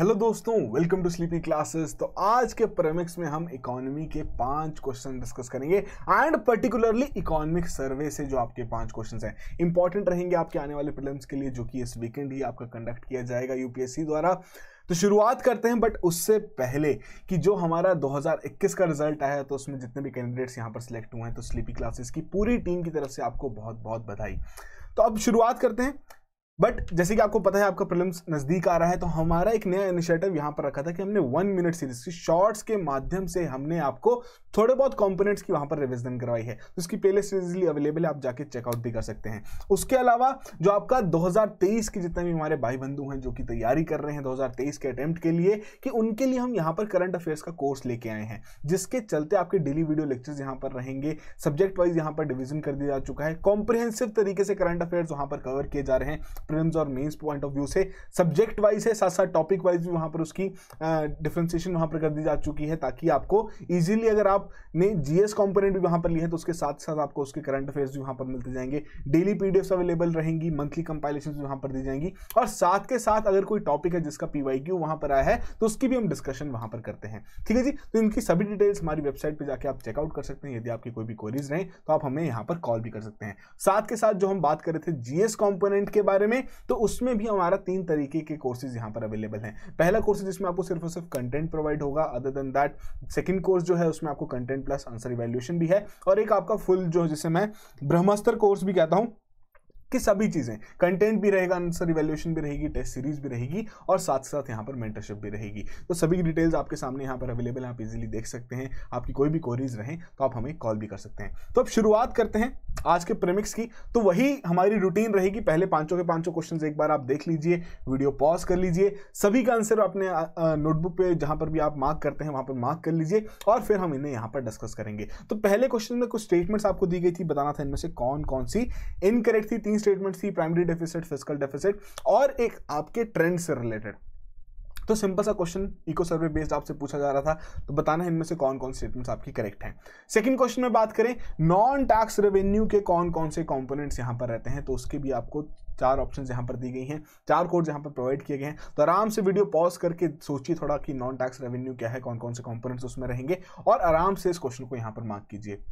hello दोस्तों welcome to sleepy classes तो आज के प्रेमिक्स में हम इकोनॉमी के पांच क्वेश्चन डिस्कस करेंगे एंड पर्टिकुलरली इकोनॉमिक सर्वे से जो आपके पांच क्वेश्चंस हैं इंपॉर्टेंट रहेंगे आपके आने वाले प्रीलिम्स के लिए जो कि इस वीकेंड ही आपका कंडक्ट किया जाएगा यूपीएससी द्वारा तो शुरुआत करते हैं बट उससे पहले कि जो हमारा 2021 का रिजल्ट आया तो उसमें जितने भी कैंडिडेट्स यहाँ पर सिलेक्ट हुए हैं तो स्लीपी क्लासेस की पूरी टीम की तरफ से आपको बहुत बहुत बधाई तो अब शुरुआत करते हैं बट जैसे कि आपको पता है आपका प्रॉब्लम नज़दीक आ रहा है तो हमारा एक नया इनिशिएटिव यहाँ पर रखा था कि हमने वन मिनट सीरीज की शॉर्ट्स के माध्यम से हमने आपको थोड़े बहुत कॉम्पोनेट्स की वहाँ पर रिविजन करवाई है तो इसकी पहले सीरीजली अवेलेबल है आप जाके चेकआउट भी कर सकते हैं उसके अलावा जो आपका दो के जितने भी हमारे भाई बंधु हैं जो कि तैयारी कर रहे हैं दो के अटैम्प्ट के लिए कि उनके लिए हम यहाँ पर करंट अफेयर्स का कोर्स लेके आए हैं जिसके चलते आपके डेली वीडियो लेक्चर्स यहाँ पर रहेंगे सब्जेक्ट वाइज यहाँ पर डिविजन कर दिया जा चुका है कॉम्प्रिहेंसिव तरीके से करंट अफेयर्स वहाँ पर कवर किए जा रहे हैं प्रिम्स और मेंस पॉइंट ऑफ व्यू से सब्जेक्ट वाइज है साथ साथ टॉपिक वाइज भी वहाँ पर उसकी डिफ्रेंसिएशन वहाँ पर कर दी जा चुकी है ताकि आपको ईजिली अगर आपने जीएस कंपोनेंट भी वहाँ पर लिया है तो उसके साथ साथ आपको उसके करंट अफेयर्स भी वहाँ पर मिलते जाएंगे डेली पीडीएफ अवेलेबल रहेंगी मंथली कंपाइलेशन भी वहाँ पर दी जाएंगी और साथ के साथ अगर कोई टॉपिक है जिसका पी वाई क्यू पर आया है तो उसकी भी हम डिस्कशन वहाँ पर करते हैं ठीक है जी तो इनकी सभी डिटेल्स हमारी वेबसाइट पर जाकर आप चेकआउट कर सकते हैं यदि आपकी कोई भी क्वेरीज रहें तो आप हमें यहाँ पर कॉल भी कर सकते हैं साथ के साथ जो हम बात कर रहे थे जीएस कॉम्पोनेंट के बारे में में तो उसमें भी हमारा तीन तरीके के कोर्सेज यहाँ पर अवेलेबल हैं पहला कोर्स जिसमें आपको सिर्फ और सिर्फ कंटेंट प्रोवाइड होगा other than that second course जो है उसमें आपको कंटेंट प्लस आंसर इवेल्यूशन भी है और एक आपका फुल जो जिसे मैं ब्रह्मास्त्र कोर्स भी कहता हूँ कि सभी चीज़ें कंटेंट भी रहेगा आंसर इवेल्यूशन भी रहेगी टेस्ट सीरीज भी रहेगी और साथ साथ यहाँ पर मेंटरशिप भी रहेगी तो सभी डिटेल्स आपके सामने यहाँ पर अवेलेबल आप इजीली देख सकते हैं आपकी कोई भी क्वेरीज रहें तो आप हमें कॉल भी कर सकते हैं तो अब शुरुआत करते हैं आज के प्रेमिक्स की तो वही हमारी रूटीन रहेगी पहले पांचों के पांचों क्वेश्चन एक बार आप देख लीजिए वीडियो पॉज कर लीजिए सभी का आंसर अपने नोटबुक पर जहाँ पर भी आप मार्क करते हैं वहाँ पर मार्क कर लीजिए और फिर हम इन्हें यहाँ पर डिस्कस करेंगे तो पहले क्वेश्चन में कुछ स्टेटमेंट्स आपको दी गई थी बताना था इनमें से कौन कौन सी इनकरेक्ट थी तीन ओपनिंग स्टेटमेंट थी प्राइमरी डेफिसिट फिजिकल डेफिसिट और एक आपके ट्रेंड से रिलेटेड तो सिंपल सा क्वेश्चन इको सर्वे बेस्ड आपसे पूछा जा रहा था तो बताना है इनमें से कौन कौन स्टेटमेंट्स आपकी करेक्ट हैं सेकंड क्वेश्चन में बात करें नॉन टैक्स रेवेन्यू के कौन कौन से कंपोनेंट्स यहां पर रहते हैं तो उसके भी आपको चार ऑप्शंस यहां पर दी गई हैं चार कोड यहां पर प्रोवाइड किए गए हैं तो आराम से वीडियो पॉज करके सोचिए थोड़ा कि नॉन टैक्स रेवेन्यू क्या है कौन कौन से कॉम्पोनेंट्स उसमें रहेंगे और आराम से इस क्वेश्चन को यहाँ पर मार्क कीजिए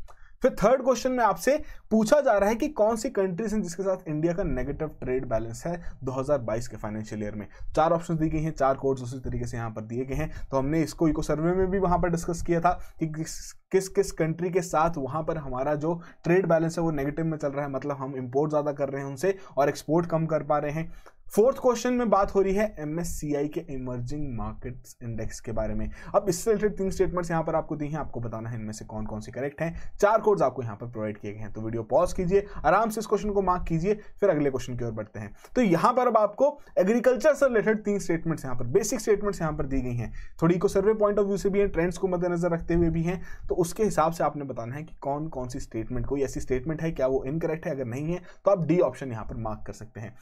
फिर थर्ड क्वेश्चन में आपसे पूछा जा रहा है कि कौन सी कंट्रीज हैं जिसके साथ इंडिया का नेगेटिव ट्रेड बैलेंस है 2022 के फाइनेंशियल ईयर में चार ऑप्शन दी गई हैं चार कोड्स उसी तरीके से यहाँ पर दिए गए हैं तो हमने इसको इको सर्वे में भी वहाँ पर डिस्कस किया था कि किस किस किस कंट्री के साथ वहाँ पर हमारा जो ट्रेड बैलेंस है वो नेगेटिव में चल रहा है मतलब हम इम्पोर्ट ज़्यादा कर रहे हैं उनसे और एक्सपोर्ट कम कर पा रहे हैं फोर्थ क्वेश्चन में बात हो रही है एमएससीआई के इमर्जिंग मार्केट्स इंडेक्स के बारे में अब इससे रिलेटेड तीन स्टेटमेंट्स यहाँ पर आपको दी हैं आपको बताना है इनमें से कौन कौन से करेक्ट हैं चार कोड्स आपको यहाँ पर प्रोवाइड किए गए हैं तो वीडियो पॉज कीजिए आराम से इस क्वेश्चन को मार्क कीजिए फिर अगले क्वेश्चन की ओर बढ़ते हैं तो यहाँ पर अब आपको एग्रीकल्चर से रिलेटेड तीन स्टेटमेंट्स यहाँ पर बेसिक स्टेटमेंट्स यहाँ पर दी गई हैं थोड़ी को सर्वे पॉइंट ऑफ व्यू से भी है ट्रेंड्स को मद्देनजर रखते हुए भी हैं तो उसके हिसाब से आपने बताना है कि कौन कौन सी स्टेटमेंट कोई ऐसी स्टेटमेंट है क्या वो इनकरेक्ट है अगर नहीं है तो आप डी ऑप्शन यहाँ पर मार्क कर सकते हैं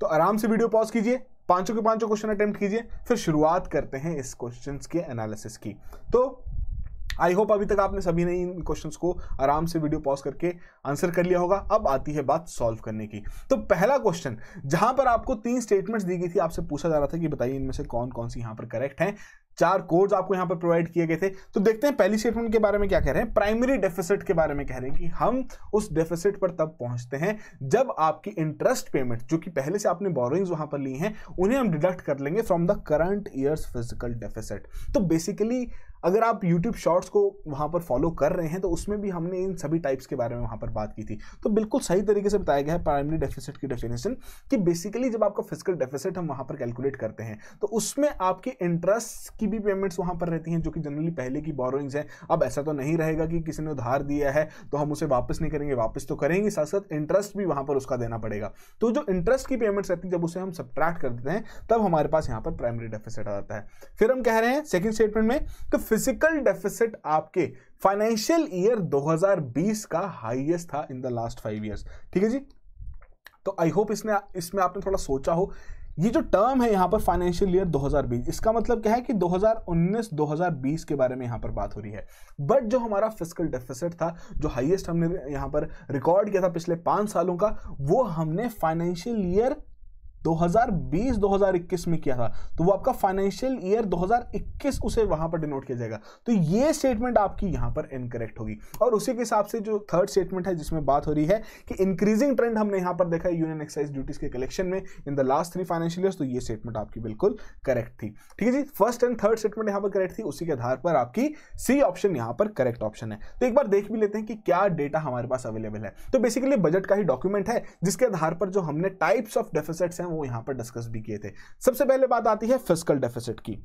तो आराम से वीडियो पॉज कीजिए पांचों के पांचों क्वेश्चन अटेम्प्ट कीजिए फिर शुरुआत करते हैं इस क्वेश्चन के एनालिसिस की तो आई होप अभी तक आपने सभी ने इन क्वेश्चंस को आराम से वीडियो पॉज करके आंसर कर लिया होगा अब आती है बात सॉल्व करने की तो पहला क्वेश्चन जहां पर आपको तीन स्टेटमेंट्स दी गई थी आपसे पूछा जा रहा था कि बताइए इनमें से कौन कौन सी यहां पर करेक्ट हैं चार कोड्स आपको यहाँ पर प्रोवाइड किए गए थे तो देखते हैं पहली स्टेटमेंट के बारे में क्या कह रहे हैं प्राइमरी डेफिसिट के बारे में कह रहे हैं कि हम उस डेफिसिट पर तब पहुंचते हैं जब आपकी इंटरेस्ट पेमेंट जो कि पहले से आपने बोरोइंग्स वहां पर ली हैं उन्हें हम डिडक्ट कर लेंगे from the current years fiscal deficit तो बेसिकली अगर आप यूट्यूब शॉर्ट्स को वहाँ पर फॉलो कर रहे हैं तो उसमें भी हमने इन सभी टाइप्स के बारे में वहाँ पर बात की थी तो बिल्कुल सही तरीके से बताया गया है प्राइमरी डेफिसिट की डेफिनेशन कि बेसिकली जब आपका फिजिकल डेफिसिट हम वहाँ पर कैलकुलेट करते हैं तो उसमें आपके इंटरेस्ट की भी पेमेंट्स वहाँ पर रहती हैं जो कि जनरली पहले की बोरोइंग्स हैं अब ऐसा तो नहीं रहेगा कि किसी ने उधार दिया है तो हम उसे वापस नहीं करेंगे वापस तो करेंगे साथ साथ इंटरेस्ट भी वहाँ पर उसका देना पड़ेगा तो जो इंटरेस्ट की पेमेंट्स रहती है जब उसे हम सब्ट्रैक्ट कर देते हैं तब हमारे पास यहाँ पर प्राइमरी डेफिसिट आ जाता है फिर हम कह रहे हैं सेकेंड स्टेटमेंट में फिजिकल डेफिसिट आपके फाइनेंशियल ईयर 2020 का हाईएस्ट था in the last five years ठीक है जी तो आई होप इसने इसमें आपने थोड़ा सोचा हो ये जो टर्म है यहां पर फाइनेंशियल ईयर 2020 इसका मतलब क्या है कि 2019-2020 के बारे में यहां पर बात हो रही है बट जो हमारा फिजिकल डेफिसिट था जो हाईएस्ट हमने यहां पर रिकॉर्ड किया था पिछले पांच सालों का वो हमने फाइनेंशियल ईयर 2020-2021 में किया था तो वो आपका फाइनेंशियल ईयर 2021 उसे वहां पर डिनोट किया जाएगा तो ये स्टेटमेंट आपकी यहां पर इनकरेक्ट होगी और उसी के हिसाब से जो थर्ड स्टेटमेंट है जिसमें बात हो रही है कि इंक्रीजिंग ट्रेंड हमने यहां पर देखा है यूनियन एक्साइज ड्यूटीज के कलेक्शन में in the last three financial year तो ये स्टेटमेंट आपकी बिल्कुल करेक्ट थी ठीक है जी फर्स्ट एंड थर्ड स्टेटमेंट यहां पर करेक्ट थी उसी के आधार पर आपकी सी ऑप्शन यहां पर करेक्ट ऑप्शन है तो एक बार देख भी लेते हैं कि क्या डेटा हमारे पास अवेलेबल है तो बेसिकली बजट का ही डॉक्यूमेंट है जिसके आधार पर जो हमने टाइप्स ऑफ डेफिसिट्स हैं वो यहाँ पर डिस्कस भी किए थे सबसे पहले बात आती है फिजिकल डेफिसिट की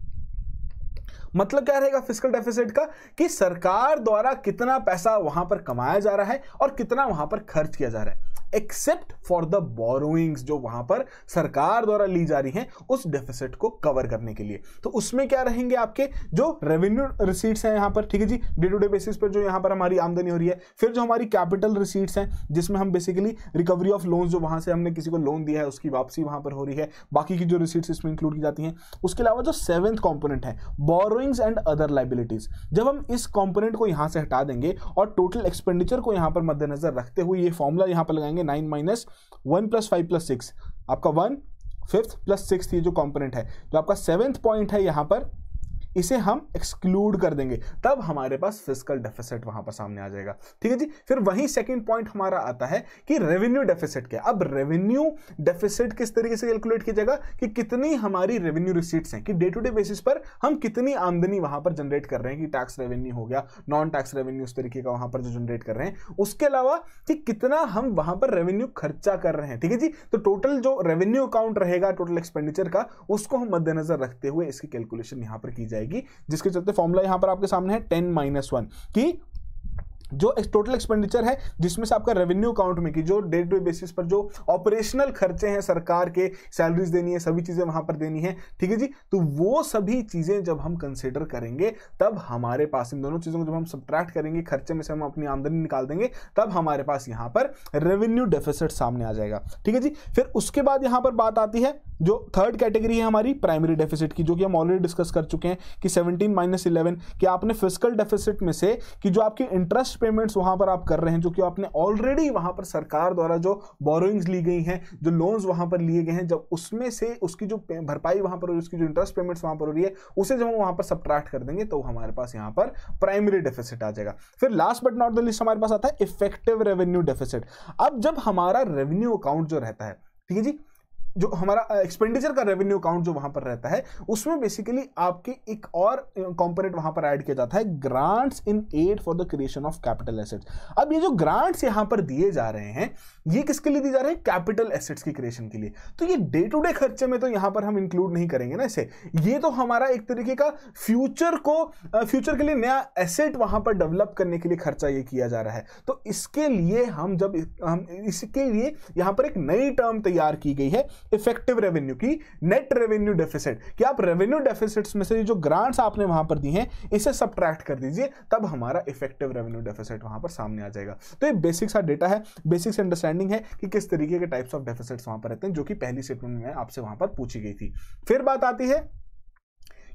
मतलब क्या रहेगा फिजिकल डेफिसिट का कि सरकार द्वारा कितना पैसा वहां पर कमाया जा रहा है और कितना वहां पर खर्च किया जा रहा है एक्सेप्ट फॉर द बोरोइंग्स जो वहां पर सरकार द्वारा ली जा रही हैं उस डेफिसिट को कवर करने के लिए तो उसमें क्या रहेंगे आपके जो रेवेन्यू रिसीट्स हैं यहाँ पर ठीक है जी डे टू डे बेसिस पर जो यहां पर हमारी आमदनी हो रही है फिर जो हमारी कैपिटल रिसीट्स हैं जिसमें हम बेसिकली रिकवरी ऑफ लोन्स जो वहां से हमने किसी को लोन दिया है उसकी वापसी वहां पर हो रही है बाकी की जो रिसीट्स इसमें इंक्लूड की जाती हैं उसके अलावा जो सेवेंथ कॉम्पोनेंट है borrowing borrowings and other liabilities जब हम इस कॉम्पोनेंट को यहाँ से हटा देंगे और टोटल एक्सपेंडिचर को यहाँ पर मद्देनजर रखते हुए ये फॉर्मूला यहाँ पर लगाएंगे nine minus one plus five plus six आपका वन फिफ्थ प्लस सिक्स ये जो कॉम्पोनेंट है जो आपका सेवेंथ पॉइंट है यहाँ पर इसे हम एक्सक्लूड कर देंगे तब हमारे पास फिजिकल डेफिसिट वहां पर सामने आ जाएगा ठीक है जी फिर वही सेकेंड पॉइंट हमारा आता है कि रेवेन्यू डेफिसिट क्या अब रेवेन्यू डेफिसिट किस तरीके से कैलकुलेट किया जाएगा कि कितनी हमारी रेवेन्यू रिसीट्स हैं कि डे टू डे बेसिस पर हम कितनी आमदनी वहां पर जनरेट कर रहे हैं कि टैक्स रेवेन्यू हो गया नॉन टैक्स रेवेन्यू उस तरीके का वहां पर जो जनरेट कर रहे हैं उसके अलावा कि कितना हम वहां पर रेवेन्यू खर्चा कर रहे हैं ठीक है जी तो टोटल जो रेवेन्यू अकाउंट रहेगा टोटल एक्सपेंडिचर का उसको हम मद्देनजर रखते हुए इसकी कैलकुलेशन यहां पर की जाएगी जाएगी जिसके चलते फॉर्मूला यहां पर आपके सामने है टेन माइनस वन की जो टोटल एक्सपेंडिचर है जिसमें से आपका रेवेन्यू अकाउंट में कि जो डे टू डे बेसिस पर जो ऑपरेशनल खर्चे हैं सरकार के सैलरीज देनी है सभी चीज़ें वहां पर देनी है ठीक है जी तो वो सभी चीज़ें जब हम कंसिडर करेंगे तब हमारे पास इन दोनों चीज़ों को जब हम सब्ट्रैक्ट करेंगे खर्चे में से हम अपनी आमदनी निकाल देंगे तब हमारे पास यहां पर रेवेन्यू डेफिसिट सामने आ जाएगा ठीक है जी फिर उसके बाद यहां पर बात आती है जो थर्ड कैटेगरी है हमारी प्राइमरी डेफिसिट की जो कि हम ऑलरेडी डिस्कस कर चुके हैं कि 17 माइनस इलेवन कि आपने फिजिकल डेफिसिट में से कि जो आपके इंटरेस्ट पेमेंट्स वहां पर आप कर रहे हैं जो कि आपने ऑलरेडी वहां पर सरकार द्वारा जो बोरोइंग्स ली गई हैं जो लोन्स वहां पर लिए गए हैं जब उसमें से उसकी जो भरपाई वहां पर हो रही है उसकी जो इंटरेस्ट पेमेंट्स वहां पर हो रही है उसे जब हम वहां पर सब्ट्रैक्ट कर देंगे तो हमारे पास यहाँ पर प्राइमरी डेफिसिट आ जाएगा फिर last but not the least हमारे पास आता है इफेक्टिव रेवेन्यू डेफिसिट अब जब हमारा रेवेन्यू अकाउंट जो रहता है ठीक है जी जो हमारा एक्सपेंडिचर का रेवेन्यू अकाउंट जो वहाँ पर रहता है उसमें बेसिकली आपके एक और कॉम्पोनेट वहाँ पर ऐड किया जाता है grants in aid for the creation of capital assets अब ये जो ग्रांट्स यहाँ पर दिए जा रहे हैं ये किसके लिए दिए जा रहे हैं कैपिटल एसेट्स की क्रिएशन के लिए तो ये डे टू डे खर्चे में तो यहाँ पर हम इंक्लूड नहीं करेंगे ना इसे ये तो हमारा एक तरीके का फ्यूचर को फ्यूचर के लिए नया एसेट वहाँ पर डेवलप करने के लिए खर्चा ये किया जा रहा है तो इसके लिए हम जब हम इसके लिए यहाँ पर एक नई टर्म तैयार की गई है इफेक्टिव रेवेन्यू की नेट रेवेन्यू डेफिसिट कि आप रेवेन्यू डेफिसिट में से जो ग्रांट्स आपने वहां पर दी हैं इसे सब्ट्रैक्ट कर दीजिए तब हमारा इफेक्टिव रेवेन्यू डेफिसिट वहां पर सामने आ जाएगा तो ये बेसिक सा डेटा है बेसिक अंडरस्टैंडिंग है कि किस तरीके के टाइप्स ऑफ डेफिसिट्स वहां पर रहते हैं जो कि पहली स्टेटमेंट में आपसे वहां पर पूछी गई थी फिर बात आती है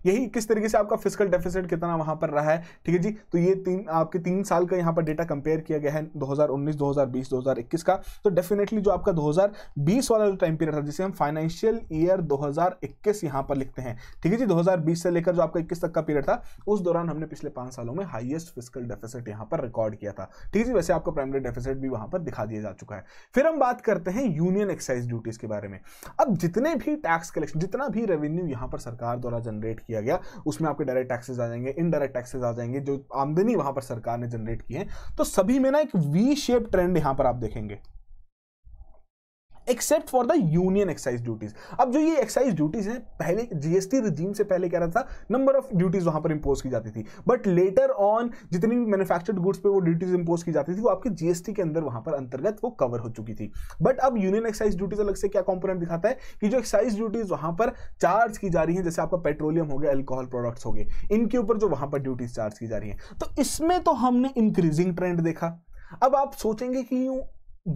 यही किस तरीके से आपका फिजिकल डेफिसिट कितना वहां पर रहा है ठीक है जी तो ये तीन आपके तीन साल का यहाँ पर डेटा कंपेयर किया गया है 2019 2020 2021 का तो डेफिनेटली जो आपका 2020 वाला जो टाइम पीरियड था जिसे हम फाइनेंशियल ईयर 2021 यहाँ पर लिखते हैं ठीक है जी 2020 से लेकर जो आपका 21 तक का पीरियड था उस दौरान हमने पिछले पांच सालों में हाइएस्ट फिजिकल डेफिसिट यहाँ पर रिकॉर्ड किया था ठीक है जी वैसे आपका प्राइमरी डेफिसिट भी वहां पर दिखा दिया जा चुका है फिर हम बात करते हैं यूनियन एक्साइज ड्यूटीज के बारे में अब जितने भी टैक्स कलेक्शन जितना भी रेवेन्यू यहाँ पर सरकार द्वारा जनरेट किया गया उसमें आपके डायरेक्ट टैक्सेस आ जाएंगे इनडायरेक्ट टैक्सेस आ जाएंगे जो आमदनी वहां पर सरकार ने जनरेट की है तो सभी में ना एक वी शेप ट्रेंड यहां पर आप देखेंगे except for the union excise duties अब जो ये एक्साइज ड्यूटीज हैं पहले जीएसटी रिजीम से पहले कह रहा था नंबर ऑफ ड्यूटीज वहां पर इंपोज की जाती थी बट लेटर ऑन जितनी भी मैन्युफैक्चर्ड गुड्स पे वो ड्यूटीज इंपोज की जाती थी वो आपके जीएसटी के अंदर वहां पर अंतर्गत वो कवर हो चुकी थी बट अब यूनियन एक्साइज ड्यूटीज अलग से क्या कॉम्पोनेंट दिखाता है कि जो एक्साइज ड्यूटीज वहां पर चार्ज की जा रही है जैसे आपका पेट्रोलियम हो गया एल्कोहल प्रोडक्ट्स हो गए इनके ऊपर जो वहां पर ड्यूटीज चार्ज की जा रही है तो इसमें तो हमने इंक्रीजिंग ट्रेंड देखा अब आप सोचेंगे कि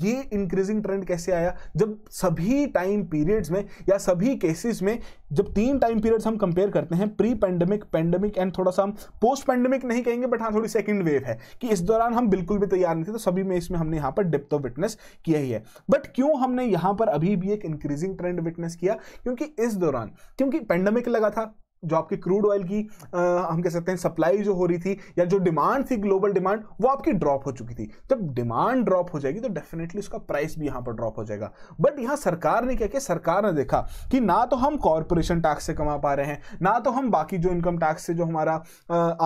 ये इंक्रीजिंग ट्रेंड कैसे आया जब सभी टाइम पीरियड्स में या सभी केसेस में जब तीन टाइम पीरियड्स हम कंपेयर करते हैं प्री पेंडेमिक पेंडेमिक एंड थोड़ा सा हम पोस्ट पेंडेमिक नहीं कहेंगे बट हाँ थोड़ी सेकेंड वेव है कि इस दौरान हम बिल्कुल भी तैयार नहीं थे तो सभी में इसमें हमने यहाँ पर डिप्थ ऑफ विटनेस किया ही है बट क्यों हमने यहाँ पर अभी भी एक इंक्रीजिंग ट्रेंड विटनेस किया क्योंकि इस दौरान क्योंकि पेंडेमिक लगा था जो आपकी क्रूड ऑयल की आ, हम कह सकते हैं सप्लाई जो हो रही थी या जो डिमांड थी ग्लोबल डिमांड वो आपकी ड्रॉप हो चुकी थी जब डिमांड ड्रॉप हो जाएगी तो डेफिनेटली उसका प्राइस भी यहाँ पर ड्रॉप हो जाएगा बट यहाँ सरकार ने क्या किया सरकार ने देखा कि ना तो हम कॉरपोरेशन टैक्स से कमा पा रहे हैं ना तो हम बाकी जो इनकम टैक्स से जो हमारा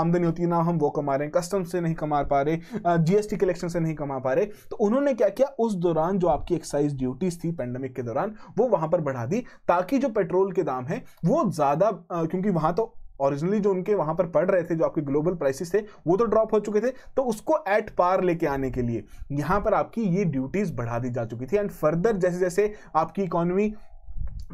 आमदनी होती है ना हम वो कमा रहे हैं कस्टम से नहीं कमा पा रहे जीएसटी कलेक्शन से नहीं कमा पा रहे तो उन्होंने क्या किया उस दौरान जो आपकी एक्साइज ड्यूटीज थी पेंडेमिक के दौरान वो वहां पर बढ़ा दी ताकि जो पेट्रोल के दाम है वो ज़्यादा क्योंकि क्योंकि वहां तो ओरिजिनली जो उनके वहां पर पड़ रहे थे जो आपके ग्लोबल प्राइसेस थे वो तो ड्रॉप हो चुके थे तो उसको एट पार लेके आने के लिए यहां पर आपकी ये ड्यूटीज बढ़ा दी जा चुकी थी एंड फर्दर जैसे जैसे आपकी इकोनॉमी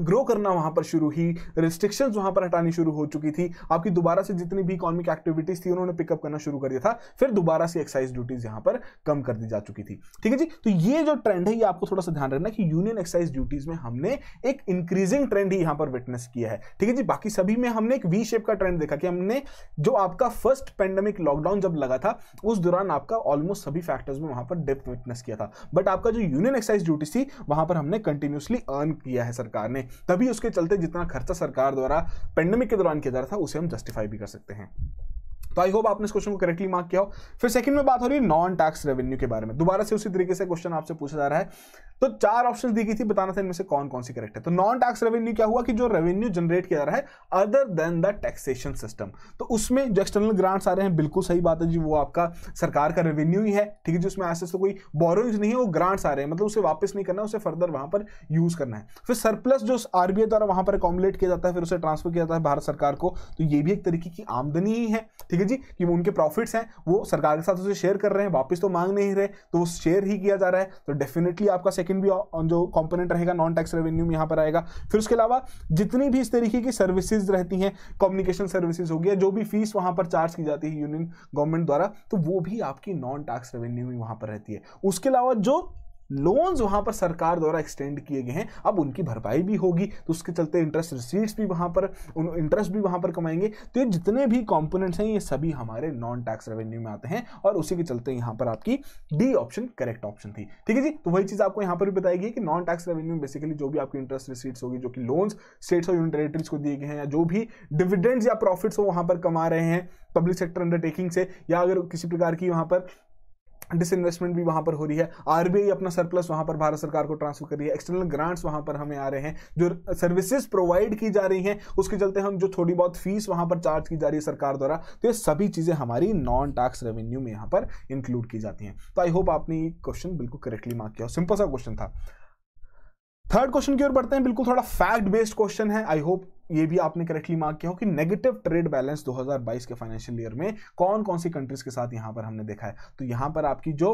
ग्रो करना वहाँ पर शुरू ही रिस्ट्रिक्शंस वहां पर हटानी शुरू हो चुकी थी आपकी दोबारा से जितनी भी इकोनॉमिक एक्टिविटीज़ थी उन्होंने पिकअप करना शुरू कर दिया था फिर दोबारा से एक्साइज ड्यूटीज़ यहाँ पर कम कर दी जा चुकी थी ठीक है जी तो ये जो ट्रेंड है ये आपको थोड़ा सा ध्यान रखना कि यूनियन एक्साइज ड्यूटीज़ में हमने एक इंक्रीजिंग ट्रेंड ही यहाँ पर विटनेस किया है ठीक है जी बाकी सभी में हमने एक वी शेप का ट्रेंड देखा कि हमने जो आपका फर्स्ट पेंडेमिक लॉकडाउन जब लगा था उस दौरान आपका ऑलमोस्ट सभी फैक्टर्स में वहाँ पर डिप विटनेस किया था बट आपका जो यूनियन एक्साइज ड्यूटीज थी वहां पर हमने कंटिन्यूसली अर्न किया है सरकार ने में तभी उसके चलते जितना खर्चा सरकार द्वारा पेंडेमिक के दौरान किया जा रहा था उसे हम जस्टिफाई भी कर सकते हैं तो आई होप आपने इस क्वेश्चन को करेक्टली मार्क किया हो फिर सेकंड में बात हो रही है नॉन टैक्स रेवेन्यू के बारे में दोबारा से उसी तरीके से क्वेश्चन आपसे पूछा जा रहा है तो चार ऑप्शन दी गई थी बताना था इनमें से कौन कौन सी करेक्ट है तो नॉन टैक्स रेवेन्यू क्या हुआ कि जो रेवेन्यू जनरेट किया जा रहा है other than the taxation system तो उसमें जो एक्सटर्नल ग्रांट्स आ रहे हैं बिल्कुल सही बात है जी वो आपका सरकार का रेवेन्यू ही है ठीक है जी उसमें ऐसे तो कोई बोरोइंग्स नहीं है वो ग्रांट्स आ रहे हैं मतलब उसे वापस नहीं करना उसे फर्दर वहां पर यूज करना है फिर सरप्लस जो आरबीआई द्वारा वहां पर अकोमोडेट किया जाता है फिर उसे ट्रांसफर किया जाता है भारत सरकार को तो ये भी एक तरीके की आमदनी ही है ठीक है जी कि उनके प्रॉफिट्स हैं वो सरकार के साथ उसे शेयर कर रहे हैं वापस तो मांग नहीं रहे तो शेयर ही किया जा रहा है तो डेफिनेटली आपका सेकंड लेकिन भी जो कॉम्पोनेंट रहेगा नॉन टैक्स रेवेन्यू में यहाँ पर आएगा फिर उसके अलावा जितनी भी इस तरीके की सर्विसेज रहती हैं कम्युनिकेशन सर्विसेज हो गया जो भी फीस वहाँ पर चार्ज की जाती है यूनियन गवर्नमेंट द्वारा तो वो भी आपकी नॉन टैक्स रेवेन्यू में वहाँ पर रहती है उसके अलावा जो लोन्स वहां पर सरकार द्वारा एक्सटेंड किए गए हैं अब उनकी भरपाई भी होगी तो उसके चलते इंटरेस्ट रिसीट्स भी वहां पर इंटरेस्ट भी वहां पर कमाएंगे तो ये जितने भी कॉम्पोनेंट्स हैं ये सभी हमारे नॉन टैक्स रेवेन्यू में आते हैं और उसी के चलते यहां पर आपकी डी ऑप्शन करेक्ट ऑप्शन थी ठीक है जी तो वही चीज़ आपको यहां पर भी बताई गई कि नॉन टैक्स रेवेन्यू बेसिकली जो भी आपकी इंटरेस्ट रिसीट्स होगी जो कि लोन्स स्टेट्स और यूनियन टेरेटरीज को दिए गए हैं या जो भी डिविडेंड्स या प्रॉफिट्स वो वहां पर कमा रहे हैं पब्लिक सेक्टर अंडरटेकिंग से या अगर किसी प्रकार की वहां पर डिसइन्वेस्टमेंट भी वहां पर हो रही है आरबीआई अपना सरप्लस वहां पर भारत सरकार को ट्रांसफर कर रही है एक्सटर्नल ग्रांट्स वहां पर हमें आ रहे हैं जो सर्विसेज प्रोवाइड की जा रही हैं उसके चलते हम जो थोड़ी बहुत फीस वहां पर चार्ज की जा रही है सरकार द्वारा तो ये सभी चीजें हमारी नॉन टैक्स रेवेन्यू में यहाँ पर इंक्लूड की जाती हैं तो आई होप आपने ये क्वेश्चन बिल्कुल करेक्टली मार्क किया सिंपल सा क्वेश्चन था थर्ड क्वेश्चन की ओर बढ़ते हैं बिल्कुल थोड़ा फैक्ट बेस्ड क्वेश्चन है आई होप ये भी आपने करेक्टली मार्क किया हो कि नेगेटिव ट्रेड बैलेंस 2022 के फाइनेंशियल ईयर में कौन कौन सी कंट्रीज के साथ यहां पर हमने देखा है तो यहां पर आपकी जो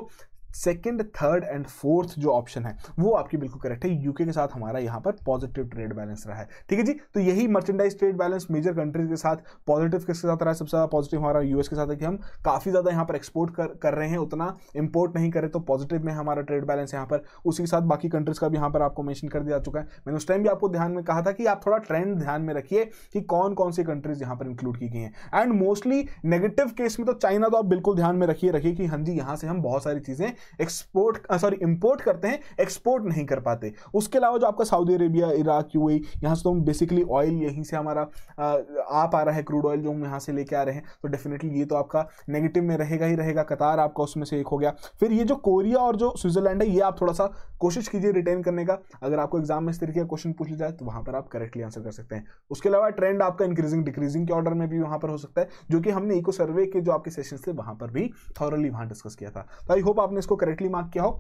सेकेंड थर्ड एंड फोर्थ जो ऑप्शन है वो आपकी बिल्कुल करेक्ट है यूके के साथ हमारा यहाँ पर पॉजिटिव ट्रेड बैलेंस रहा है ठीक है जी तो यही merchandise trade balance major countries के साथ पॉजिटिव किसके साथ रहा है सबसे ज़्यादा पॉजिटिव हमारा यूएस के साथ है कि हम काफ़ी ज़्यादा यहाँ पर एक्सपोर्ट कर कर रहे हैं उतना इंपोर्ट नहीं करें तो पॉजिटिव में हमारा ट्रेड बैलेंस यहाँ पर उसी के साथ बाकी कंट्रीज़ का भी यहाँ पर आपको मैंशन कर दिया चुका है मैंने उस टाइम भी आपको ध्यान में कहा था कि आप थोड़ा ट्रेंड ध्यान में रखिए कि कौन कौन सी कंट्रीज़ यहाँ पर इंक्लूड की गई हैं एंड मोस्टली नेगेटिव केस में तो चाइना तो आप बिल्कुल ध्यान में रखिए रखिए कि हाँ जी यहाँ से हम बहुत सारी चीज़ें एक्सपोर्ट सॉरी इंपोर्ट करते हैं एक्सपोर्ट नहीं कर पाते उसके अलावा जो आपका सऊदी अरेबिया इराक यू यहाँ से तो हम बेसिकली ऑयल यहीं से हमारा uh, आ पा रहा है क्रूड ऑयल जो हम यहाँ से लेके आ रहे हैं तो डेफिनेटली ये तो आपका नेगेटिव में रहेगा ही रहेगा कतार आपका उसमें से एक हो गया फिर ये जो कोरिया और जो स्विट्जरलैंड है ये आप थोड़ा सा कोशिश कीजिए रिटेन करने का अगर आपको एग्जाम में इस तरीके का क्वेश्चन पूछ लिया जाए तो वहाँ पर आप करेक्टली आंसर कर सकते हैं उसके अलावा ट्रेंड आपका इंक्रीजिंग डिक्रीजिंग के ऑर्डर में भी वहाँ पर हो सकता है जो कि हमने इको सर्वे के जो आपके सेशन थे वहाँ पर भी थॉरली वहाँ डिस्कस किया था तो आई होप आपने इसको करेक्टली मार्क किया हो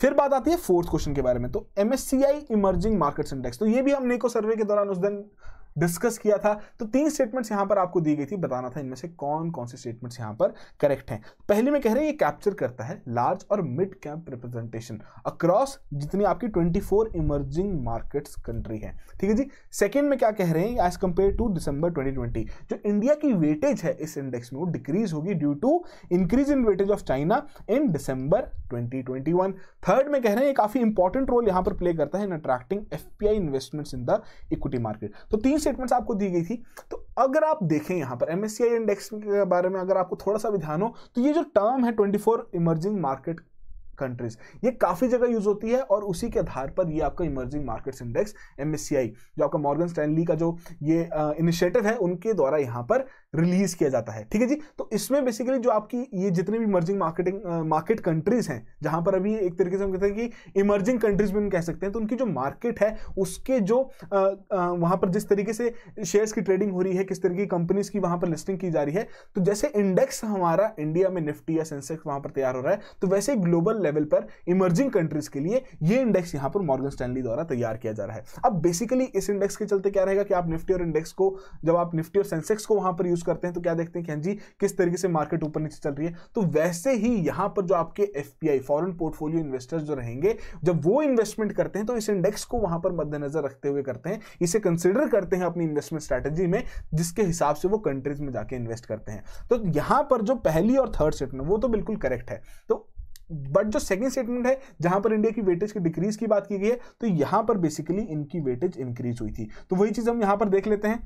फिर बात आती है फोर्थ क्वेश्चन के बारे में तो एमएससीआई इमर्जिंग मार्केट्स इंडेक्स तो ये भी हम नेको सर्वे के दौरान उस दिन डिस्कस किया था तो तीन स्टेटमेंट्स यहां पर आपको दी गई थी बताना था इनमें से कौन कौन से स्टेटमेंट्स यहां पर करेक्ट हैं पहले में कह रहे हैं ये कैप्चर करता है लार्ज और मिड कैप रिप्रेजेंटेशन अक्रॉस जितनी आपकी 24 इमर्जिंग मार्केट्स कंट्री है ठीक है जी सेकेंड में क्या कह रहे हैं as compare to December twenty जो इंडिया की वेटेज है इस इंडेक्स में वो डिक्रीज होगी due to increase in weightage of China in December 2021 third में कह रहे हैं काफी इंपॉर्टेंट रोल यहां पर प्ले करता है in attracting F investments in the equity market तो तीन स्टेटमेंट्स आपको दी गई थी तो अगर आप देखें यहां पर एमएससीआई इंडेक्स के बारे में अगर आपको थोड़ा सा भी ध्यान हो तो ये जो टर्म है ट्वेंटी इमर्जिंग मार्केट कंट्रीज ये काफ़ी जगह यूज़ होती है और उसी के आधार पर ये आपका इमर्जिंग मार्केट्स इंडेक्स एम जो आपका मॉर्गन स्टैनली का जो ये इनिशिएटिव है उनके द्वारा यहां पर रिलीज किया जाता है ठीक है जी तो इसमें बेसिकली जो आपकी ये जितने भी इमर्जिंग मार्केटिंग मार्केट कंट्रीज हैं जहां पर अभी एक तरीके से हम कहते हैं कि इमर्जिंग कंट्रीज भी हम कह सकते हैं तो उनकी जो मार्केट है उसके जो वहां पर जिस तरीके से शेयर्स की ट्रेडिंग हो रही है किस तरीके की कंपनीज की वहां पर लिस्टिंग की जा रही है तो जैसे इंडेक्स हमारा इंडिया में निफ्टी या सेंसेक्स वहां पर तैयार हो रहा है तो वैसे ग्लोबल लेवल पर इमर्जिंग कंट्रीज के लिए ये इंडेक्स यहां पर मॉर्गन स्टैनली द्वारा तैयार किया जा रहा है अब बेसिकली इस इंडेक्स के चलते क्या रहेगा कि आप निफ्टी और इंडेक्स को जब आप निफ्टी और सेंसेक्स को वहां पर यूज करते हैं तो क्या देखते हैं कि हाँ जी किस तरीके से मार्केट ऊपर नीचे चल रही है तो वैसे ही यहां पर जो आपके एफ फॉरेन पोर्टफोलियो इन्वेस्टर्स जो रहेंगे जब वो इन्वेस्टमेंट करते हैं तो इस इंडेक्स को वहां पर मद्देनजर रखते हुए करते हैं इसे कंसिडर करते हैं अपनी इन्वेस्टमेंट स्ट्रैटेजी में जिसके हिसाब से वो कंट्रीज में जाके इन्वेस्ट करते हैं तो यहां पर जो पहली और थर्ड सेट में वो तो बिल्कुल करेक्ट है तो बट जो सेकंड स्टेटमेंट है जहां पर इंडिया की वेटेज की डिक्रीज की बात की गई है तो यहां पर बेसिकली इनकी वेटेज इंक्रीज हुई थी तो वही चीज हम यहां पर देख लेते हैं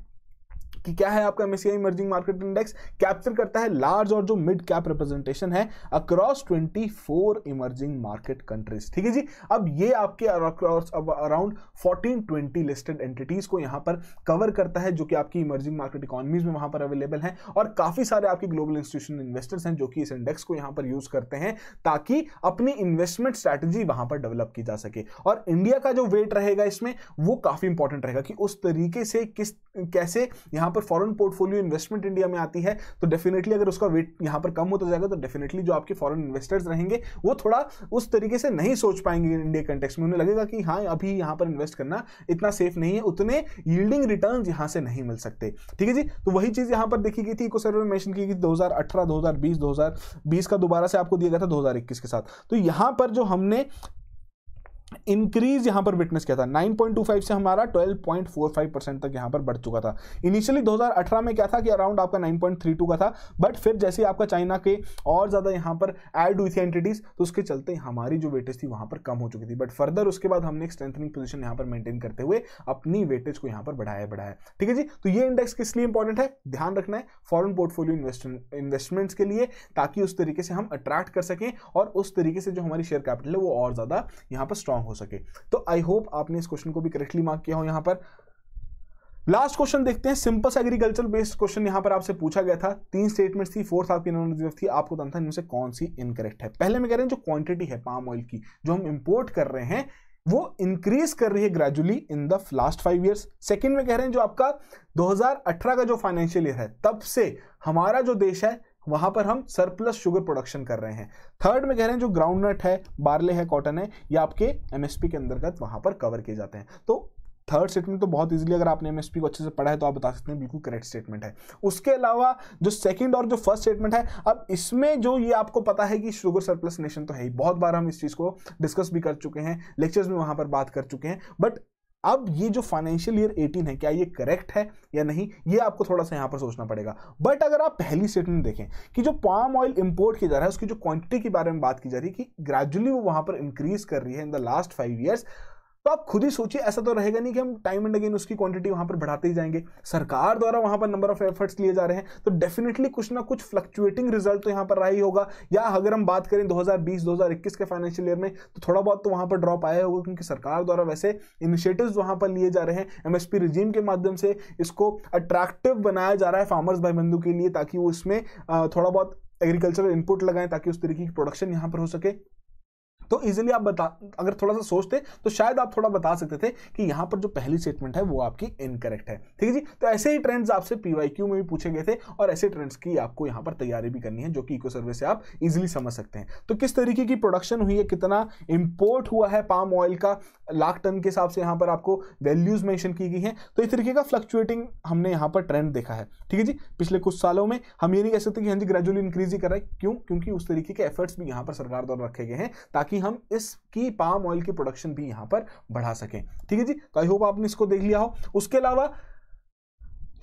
कि क्या है आपका MSI emerging market index capture करता है लार्ज और जो मिड कैप रिप्रेजेंटेशन है अक्रॉस 24 इमर्जिंग मार्केट कंट्रीज ठीक है जी अब ये आपके अक्रॉस अब अराउंड 1420 लिस्टेड एंटिटीज को यहां पर कवर करता है जो कि आपकी इमर्जिंग मार्केट इकोनॉमीज में वहां पर अवेलेबल है और काफी सारे आपके ग्लोबल इंस्टीट्यूशन इन्वेस्टर्स हैं जो कि इस इंडेक्स को यहां पर यूज करते हैं ताकि अपनी इन्वेस्टमेंट स्ट्रैटेजी वहां पर डेवलप की जा सके और इंडिया का जो वेट रहेगा इसमें वो काफी इंपॉर्टेंट रहेगा कि उस तरीके से किस कैसे यहाँ पर फॉरेन पोर्टफोलियो इन्वेस्टमेंट इंडिया में आती है तो डेफिनेटली अगर उसका वेट यहाँ पर कम होता जाएगा तो डेफिनेटली जो आपके फॉरेन इन्वेस्टर्स रहेंगे वो थोड़ा उस तरीके से नहीं सोच पाएंगे इंडिया कंटेक्स में उन्हें लगेगा कि हाँ अभी यहाँ पर इन्वेस्ट करना इतना सेफ नहीं है उतने यील्डिंग रिटर्न यहाँ से नहीं मिल सकते ठीक है जी तो वही चीज़ यहाँ पर देखी गई थी इको सर्वे मैंशन की दो हज़ार अठारह दो हज़ार बीस दो हज़ार बीस का दोबारा से आपको दिया गया था दो हज़ार इक्कीस के साथ तो यहाँ पर जो हमने इंक्रीज यहाँ पर विटनेस किया था 9.25 से हमारा 12.45 परसेंट तक यहाँ पर बढ़ चुका था इनिशियली 2018 में क्या था कि अराउंड आपका 9.32 का था बट फिर जैसे आपका चाइना के और ज़्यादा यहाँ पर ऐड हुई थी एंटिटीज़ तो उसके चलते हमारी जो वेटेज थी वहाँ पर कम हो चुकी थी बट फर्दर उसके बाद हमने स्ट्रेंथनिंग पोजिशन यहाँ पर मेंटेन करते हुए अपनी वेटेज को यहाँ पर बढ़ाया बढ़ाया ठीक है जी तो ये इंडेक्स किस लिए इंपॉर्टेंट है ध्यान रखना है फॉरन पोर्टफोलियो इन्वेस्टमेंट्स के लिए ताकि उस तरीके से हम अट्रैक्ट कर सकें और उस तरीके से जो हमारी शेयर कैपिटल है वो और ज़्यादा यहाँ पर स्ट्रॉन्ग हो सके तो आई होप आपने इस क्वेश्चन को भी करेक्टली मार्क किया हो यहां पर लास्ट क्वेश्चन देखते हैं सिंपल एग्रीकल्चर बेस्ड क्वेश्चन यहां पर आपसे पूछा गया था तीन स्टेटमेंट्स थी फोर्थ आपकी इन्होंने थी आपको बताना था इनमें कौन सी इनकरेक्ट है पहले मैं कह रहे हैं जो क्वांटिटी है पाम ऑयल की जो हम इंपोर्ट कर रहे हैं वो इंक्रीज कर रही है gradually in the last five years second में कह रहे हैं जो आपका 2018 का जो फाइनेंशियल ईयर है तब से हमारा जो देश है वहां पर हम सरप्लस शुगर प्रोडक्शन कर रहे हैं थर्ड में कह रहे हैं जो ग्राउंड नट है बार्ले है कॉटन है ये आपके एमएसपी के अंतर्गत वहां पर कवर किए जाते हैं तो थर्ड स्टेटमेंट तो बहुत इजीली अगर आपने एमएसपी को अच्छे से पढ़ा है तो आप बता सकते हैं बिल्कुल करेक्ट स्टेटमेंट है उसके अलावा जो सेकंड और जो फर्स्ट स्टेटमेंट है अब इसमें जो ये आपको पता है कि शुगर सरप्लस नेशन तो है ही बहुत बार हम इस चीज़ को डिस्कस भी कर चुके हैं लेक्चर्स में वहाँ पर बात कर चुके हैं बट अब ये जो फाइनेंशियल ईयर 18 है क्या ये करेक्ट है या नहीं ये आपको थोड़ा सा यहां पर सोचना पड़ेगा बट अगर आप पहली स्टेटमेंट देखें कि जो पाम ऑयल इंपोर्ट किया जा रहा है उसकी जो क्वांटिटी के बारे में बात की जा रही है कि ग्रेजुअली वो वहां पर इंक्रीज कर रही है in the last five years तो आप खुद ही सोचिए ऐसा तो रहेगा नहीं कि हम टाइम एंड अगेन उसकी क्वांटिटी वहां पर बढ़ाते ही जाएंगे सरकार द्वारा वहां पर नंबर ऑफ एफर्ट्स लिए जा रहे हैं तो डेफिनेटली कुछ ना कुछ फ्लक्चुएटिंग रिजल्ट तो यहाँ पर रहा ही होगा या अगर हम बात करें 2020 2021 के फाइनेंशियल ईयर में तो थोड़ा बहुत तो वहां पर ड्रॉप आया होगा क्योंकि सरकार द्वारा वैसे इनिशिएटिव वहां पर लिए जा रहे हैं एमएसपी रिजीम के माध्यम से इसको अट्रैक्टिव बनाया जा रहा है फार्मर्स भाई बंधु के लिए ताकि वो इसमें थोड़ा बहुत एग्रीकल्चरल इनपुट लगाएं ताकि उस तरीके की प्रोडक्शन यहाँ पर हो सके तो इजिली आप बता अगर थोड़ा सा सोचते तो शायद आप थोड़ा बता सकते थे कि यहां पर जो पहली स्टेटमेंट है वो आपकी इनकरेक्ट है ठीक है जी तो ऐसे ही ट्रेंड्स आपसे पीवाईक्यू में भी पूछे गए थे और ऐसे ट्रेंड्स की आपको यहां पर तैयारी भी करनी है जो कि इको सर्वे से आप इजिली समझ सकते हैं तो किस तरीके की प्रोडक्शन हुई है कितना इंपोर्ट हुआ है पाम ऑयल का लाख टन के हिसाब से यहां पर आपको वैल्यूज मैंशन की गई है तो इस तरीके का फ्लक्चुएटिंग हमने यहां पर ट्रेंड देखा है ठीक है जी पिछले कुछ सालों में हम ये नहीं कह सकते कि हाँ जी ग्रेजुअली इंक्रीज ही कर रहा है क्यों क्योंकि उस तरीके के एफर्ट्स भी यहां पर सरकार द्वारा रखे गए हैं ताकि हम इसकी पाम ऑयल की प्रोडक्शन भी यहां पर बढ़ा सकें ठीक है जी तो आई होप आपने इसको देख लिया हो उसके अलावा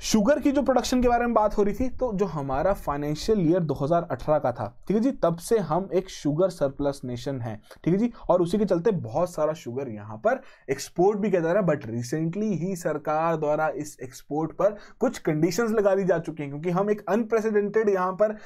शुगर की जो प्रोडक्शन के बारे में बात हो रही थी तो जो हमारा फाइनेंशियल ईयर 2018 का था ठीक है जी तब से हम एक शुगर सरप्लस नेशन है ठीक है जी और उसी के चलते बहुत सारा शुगर यहाँ पर एक्सपोर्ट भी किया जा रहा है बट रिसेंटली ही सरकार द्वारा इस एक्सपोर्ट पर कुछ कंडीशंस लगा दी जा चुकी हैं क्योंकि हम एक अनप्रेसिडेंटेड यहाँ पर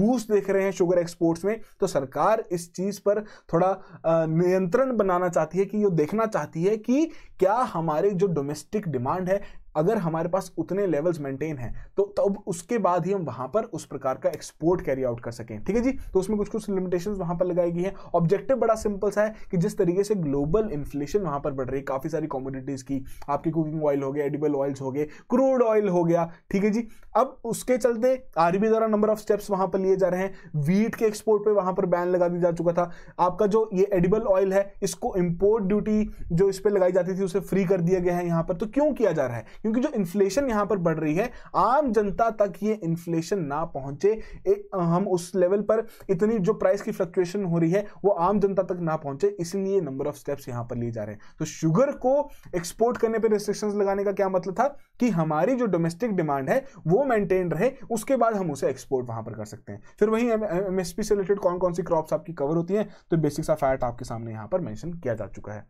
बूस्ट देख रहे हैं शुगर एक्सपोर्ट्स में तो सरकार इस चीज़ पर थोड़ा नियंत्रण बनाना चाहती है कि ये देखना चाहती है कि क्या हमारे जो डोमेस्टिक डिमांड है अगर हमारे पास उतने लेवल्स मेंटेन हैं तो तब उसके बाद ही हम वहां पर उस प्रकार का एक्सपोर्ट कैरी आउट कर सकें ठीक है जी तो उसमें कुछ कुछ लिमिटेशन वहां पर लगाई गई है ऑब्जेक्टिव बड़ा सिंपल सा है कि जिस तरीके से ग्लोबल इन्फ्लेशन वहां पर बढ़ रही है काफी सारी कॉमोडिटीज की आपकी कुकिंग ऑयल हो गया एडिबल ऑयल्स हो गए क्रूड ऑयल हो गया ठीक है जी अब उसके चलते आरबी द्वारा नंबर ऑफ स्टेप्स वहां पर लिए जा रहे हैं वीट के एक्सपोर्ट पर वहां पर बैन लगा दिया जा चुका था आपका जो ये एडिबल ऑयल है इसको इम्पोर्ट ड्यूटी जो इस पर लगाई जाती थी उसे फ्री कर दिया गया है यहां पर तो क्यों किया जा रहा है क्योंकि जो इन्फ्लेशन यहां पर बढ़ रही है आम जनता तक ये इन्फ्लेशन ना पहुंचे एक हम उस लेवल पर इतनी जो प्राइस की फ्लक्चुएशन हो रही है वो आम जनता तक ना पहुंचे इसलिए नंबर ऑफ स्टेप्स यहां पर लिए जा रहे हैं तो शुगर को एक्सपोर्ट करने पर रिस्ट्रिक्शन लगाने का क्या मतलब था कि हमारी जो डोमेस्टिक डिमांड है वो मेंटेन रहे उसके बाद हम उसे एक्सपोर्ट वहां पर कर सकते हैं फिर वहीं एमएसपी से रिलेटेड कौन कौन सी क्रॉप्स आपकी कवर होती हैं तो बेसिक्स ऑफ फैट आपके सामने यहां पर मैंशन किया जा चुका है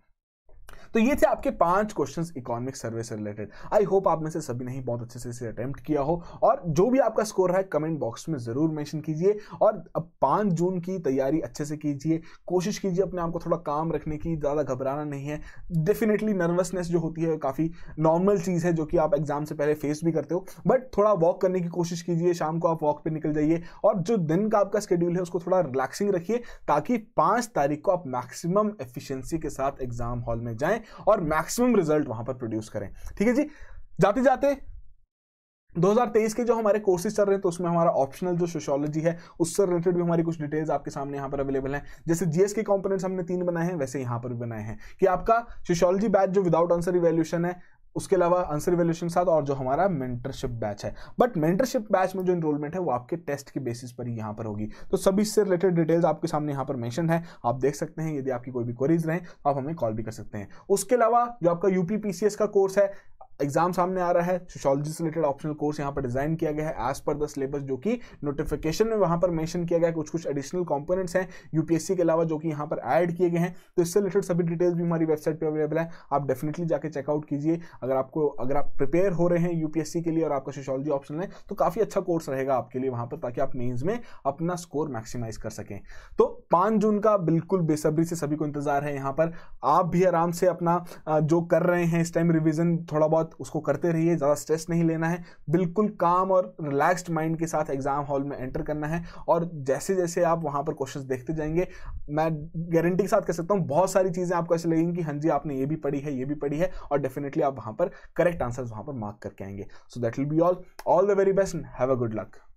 तो ये थे आपके पांच क्वेश्चंस इकोनॉमिक सर्वे से रिलेटेड आई होप आप में से सभी ने ही बहुत अच्छे से इसे अटेम्प्ट किया हो और जो भी आपका स्कोर है कमेंट बॉक्स में जरूर मेंशन कीजिए और अब पाँच जून की तैयारी अच्छे से कीजिए कोशिश कीजिए अपने आप को थोड़ा काम रखने की ज़्यादा घबराना नहीं है डेफिनेटली नर्वसनेस जो होती है काफ़ी नॉर्मल चीज़ है जो कि आप एग्जाम से पहले फेस भी करते हो बट थोड़ा वॉक करने की कोशिश कीजिए शाम को आप वॉक पर निकल जाइए और जो दिन का आपका स्केड्यूल है उसको थोड़ा रिलैक्सिंग रखिए ताकि पाँच तारीख को आप मैक्सिमम एफिशिएंसी के साथ एग्जाम हॉल में जाएं और मैक्सिमम रिजल्ट वहां पर प्रोड्यूस करें ठीक है जी जाते जाते 2023 के जो हमारे कोर्सेज चल रहे हैं तो उसमें हमारा ऑप्शनल जो सोशोलॉजी है उससे रिलेटेड भी हमारी कुछ डिटेल्स आपके सामने यहाँ पर अवेलेबल हैं जैसे जीएस के कंपोनेंट्स हमने तीन बनाए हैं वैसे यहाँ पर भी बनाए हैं कि आपका सोशोलॉजी बैच जो विदाउट आंसर इवेल्यूशन है उसके अलावा आंसर वेल्यूशन के साथ और जो हमारा मेंटरशिप बैच है बट मेंटरशिप बैच में जो इनरोलमेंट है वो आपके टेस्ट के बेसिस पर ही यहाँ पर होगी तो सभी इससे रिलेटेड डिटेल्स आपके सामने यहाँ पर मैंशन है आप देख सकते हैं यदि आपकी कोई भी क्वेरीज रहें आप हमें कॉल भी कर सकते हैं उसके अलावा जो आपका यूपी का कोर्स है एग्जाम सामने आ रहा है सोशोलॉजी से रिलेटेड ऑप्शनल कोर्स यहाँ पर डिजाइन किया गया है एज पर द सिलेबस जो कि नोटिफिकेशन में वहाँ पर मेंशन किया गया कुछ कुछ एडिशनल कंपोनेंट्स हैं यूपीएससी के अलावा जो कि यहाँ पर ऐड किए गए हैं तो इससे रिलेटेड सभी डिटेल्स भी हमारी वेबसाइट पर अवेलेबल है आप डेफिनेटली जाकर चेकआउट कीजिए अगर आपको अगर आप प्रिपेयर हो रहे हैं यूपीएससी के लिए और आपका सोशोलॉजी ऑप्शन है तो काफ़ी अच्छा कोर्स रहेगा आपके लिए वहाँ पर ताकि आप मेन्स में अपना स्कोर मैक्सिमाइज कर सकें तो पाँच जून का बिल्कुल बेसब्री से सभी को इंतजार है यहाँ पर आप भी आराम से अपना जो कर रहे हैं इस टाइम रिविजन थोड़ा बहुत मत उसको करते रहिए ज़्यादा स्ट्रेस नहीं लेना है बिल्कुल काम और रिलैक्स्ड माइंड के साथ एग्ज़ाम हॉल में एंटर करना है और जैसे जैसे आप वहाँ पर क्वेश्चन देखते जाएंगे मैं गारंटी के साथ कह सकता हूँ बहुत सारी चीज़ें आपको ऐसे लगेंगी कि हाँ जी आपने ये भी पढ़ी है ये भी पढ़ी है और डेफिनेटली आप वहाँ पर करेक्ट आंसर्स वहाँ पर मार्क करके आएंगे so that will be all all the very best have a good luck